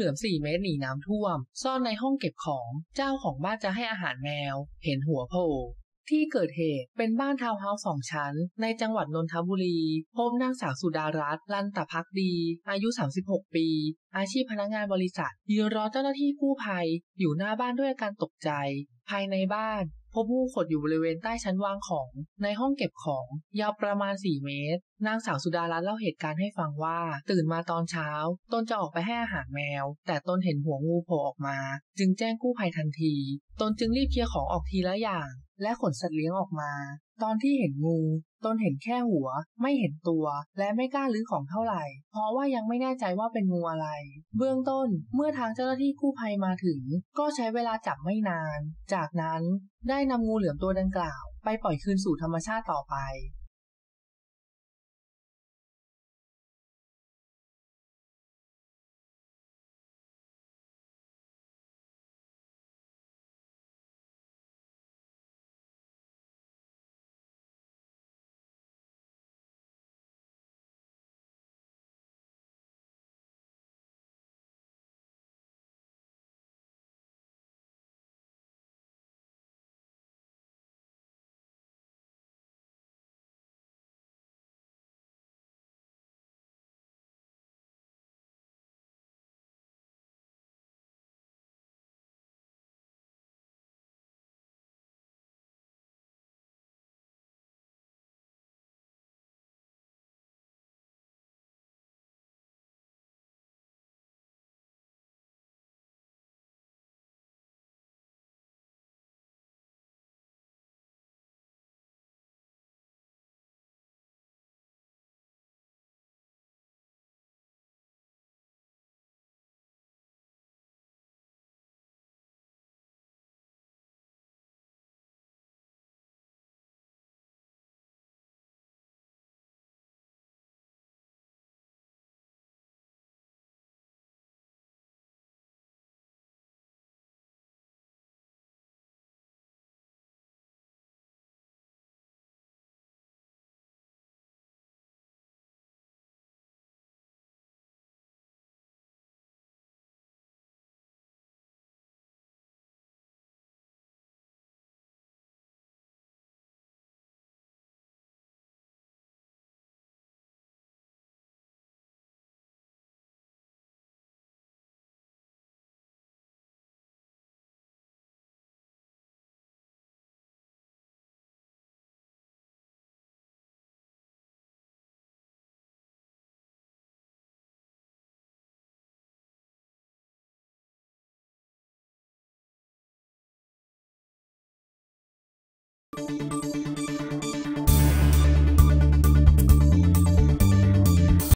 เหลือม4เมตรหนีน้ำท่วม ซ่อนในห้องเก็บของ เจ้าของบ้านจะให้อาหารแมว เห็นหัวโผล่ที่เกิดเหตุเป็นบ้านทาวน์เฮาส์สองชั้น ในจังหวัดนนทบุรีพบนางสาวสุดารัตน์ลันตะพักดี อายุ 36 ปี อาชีพพนักงงานบริษัทยืนรอเจ้าหน้าที่กู้ภัย อยู่หน้าบ้านด้วยอาการตกใจ ภายในบ้านพบผู้ขดอยู่บริเวณใต้ชั้นวางของ ในห้องเก็บของ ยาวประมาณ 4 เมตร นางสาวสุดารัตน์เล่าเหตุการณ์ให้ฟังว่า ตื่นมาตอนเช้า ตนจะออกไปให้อาหารแมว แต่ตนเห็นหัวงูโผล่ออกมา จึงแจ้งกู้ภัยทันที ตนจึงรีบเคลียร์ของออกทีละอย่างและขนสัตว์เลี้ยงออกมา ตอนที่เห็นงูตนเห็นแค่หัว ไม่เห็นตัวและไม่กล้าลื้อของเท่าไหร่ เพราะว่ายังไม่แน่ใจว่าเป็นงูอะไร เบื้องต้นเมื่อทางเจ้าหน้าที่กู้ภัยมาถึง ก็ใช้เวลาจับไม่นาน จากนั้นได้นำงูเหลือมตัวดังกล่าว ไปปล่อยคืนสู่ธรรมชาติต่อไป